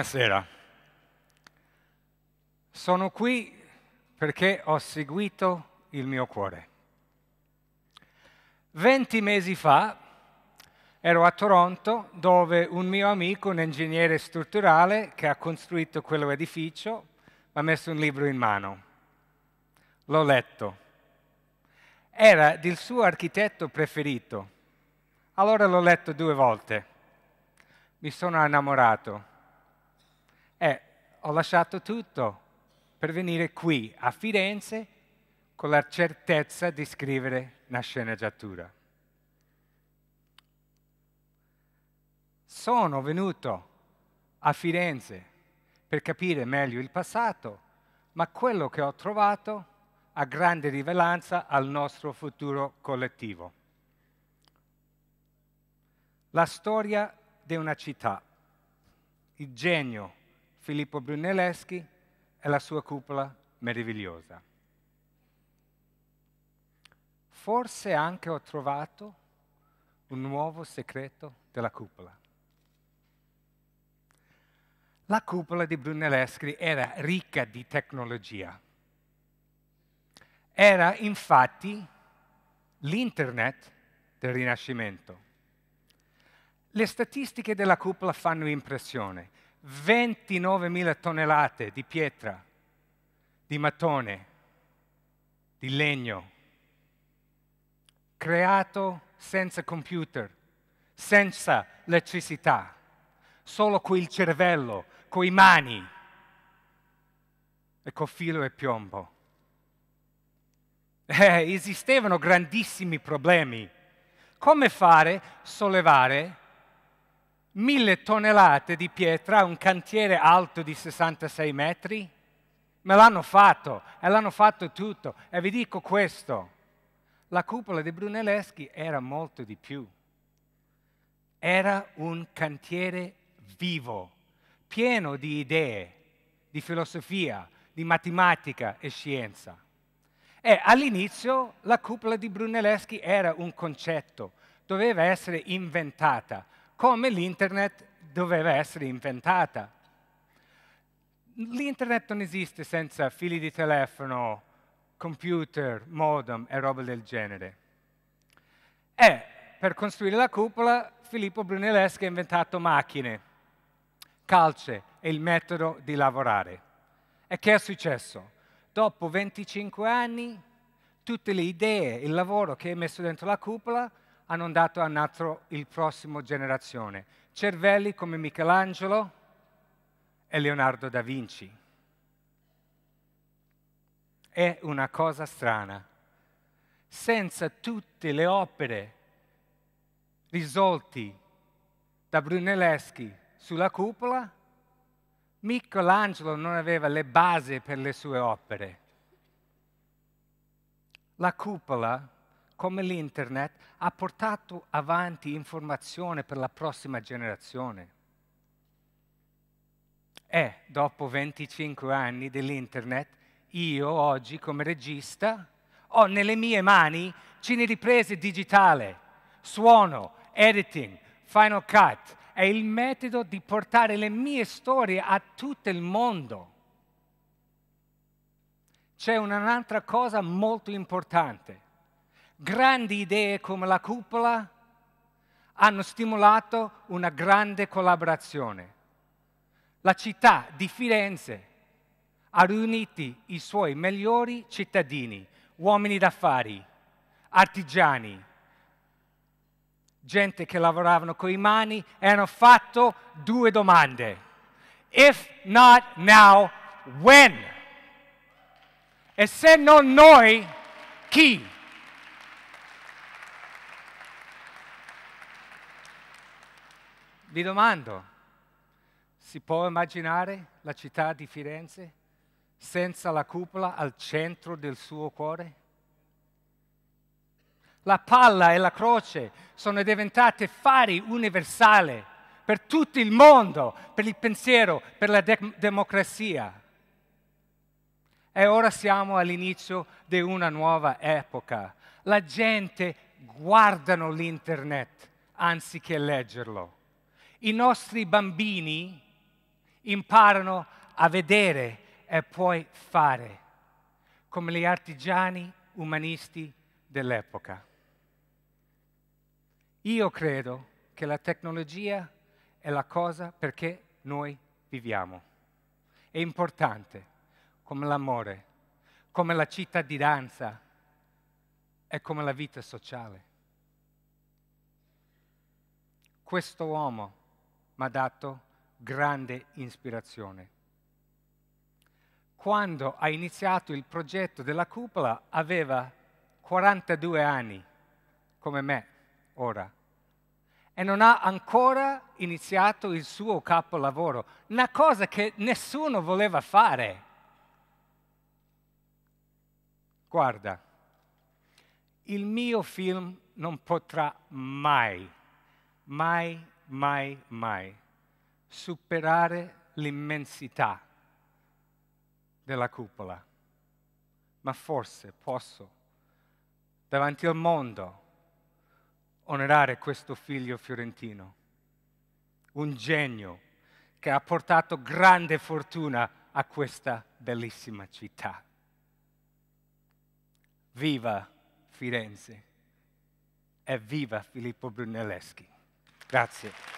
buonasera. Sono qui perché ho seguito il mio cuore. Venti mesi fa ero a Toronto dove un mio amico, un ingegnere strutturale che ha costruito quell'edificio, mi ha messo un libro in mano. L'ho letto. Era del suo architetto preferito. Allora l'ho letto due volte. Mi sono innamorato e eh, ho lasciato tutto per venire qui a Firenze con la certezza di scrivere una sceneggiatura. Sono venuto a Firenze per capire meglio il passato, ma quello che ho trovato ha grande rivelanza al nostro futuro collettivo. La storia di una città, il genio Filippo Brunelleschi e la sua cupola meravigliosa. Forse anche ho trovato un nuovo segreto della cupola. La cupola di Brunelleschi era ricca di tecnologia. Era infatti l'internet del Rinascimento. Le statistiche della cupola fanno impressione. 29.000 tonnellate di pietra, di mattone, di legno, creato senza computer, senza elettricità, solo con il cervello, con le mani e con filo e piombo. Eh, esistevano grandissimi problemi. Come fare a sollevare mille tonnellate di pietra, un cantiere alto di 66 metri? Me l'hanno fatto e l'hanno fatto tutto. E vi dico questo, la cupola di Brunelleschi era molto di più. Era un cantiere vivo, pieno di idee, di filosofia, di matematica e scienza. E all'inizio la cupola di Brunelleschi era un concetto, doveva essere inventata, come l'internet doveva essere inventata. L'internet non esiste senza fili di telefono, computer, modem e roba del genere. E per costruire la cupola Filippo Brunelleschi ha inventato macchine, calce e il metodo di lavorare. E che è successo? Dopo 25 anni tutte le idee, il lavoro che hai messo dentro la cupola hanno dato a nato il prossimo generazione. Cervelli come Michelangelo e Leonardo da Vinci. È una cosa strana. Senza tutte le opere risolte da Brunelleschi sulla cupola, Michelangelo non aveva le basi per le sue opere. La cupola come l'internet ha portato avanti informazione per la prossima generazione. E dopo 25 anni dell'internet, io oggi come regista ho nelle mie mani cine riprese digitale, suono, editing, Final Cut. È il metodo di portare le mie storie a tutto il mondo. C'è un'altra cosa molto importante grandi idee come la cupola hanno stimolato una grande collaborazione. La città di Firenze ha riunito i suoi migliori cittadini, uomini d'affari, artigiani, gente che lavoravano con i mani e hanno fatto due domande. If not now, when? E se non noi, chi? Vi domando, si può immaginare la città di Firenze senza la cupola al centro del suo cuore? La palla e la croce sono diventate fari universali per tutto il mondo, per il pensiero, per la de democrazia. E ora siamo all'inizio di una nuova epoca. La gente guarda l'internet anziché leggerlo. I nostri bambini imparano a vedere e poi fare, come gli artigiani umanisti dell'epoca. Io credo che la tecnologia è la cosa perché noi viviamo. È importante, come l'amore, come la cittadinanza e come la vita sociale. Questo uomo mi ha dato grande ispirazione. Quando ha iniziato il progetto della cupola aveva 42 anni, come me ora, e non ha ancora iniziato il suo capolavoro, una cosa che nessuno voleva fare. Guarda, il mio film non potrà mai, mai mai, mai superare l'immensità della cupola, ma forse posso, davanti al mondo, onorare questo figlio fiorentino, un genio che ha portato grande fortuna a questa bellissima città. Viva Firenze e viva Filippo Brunelleschi! Grazie.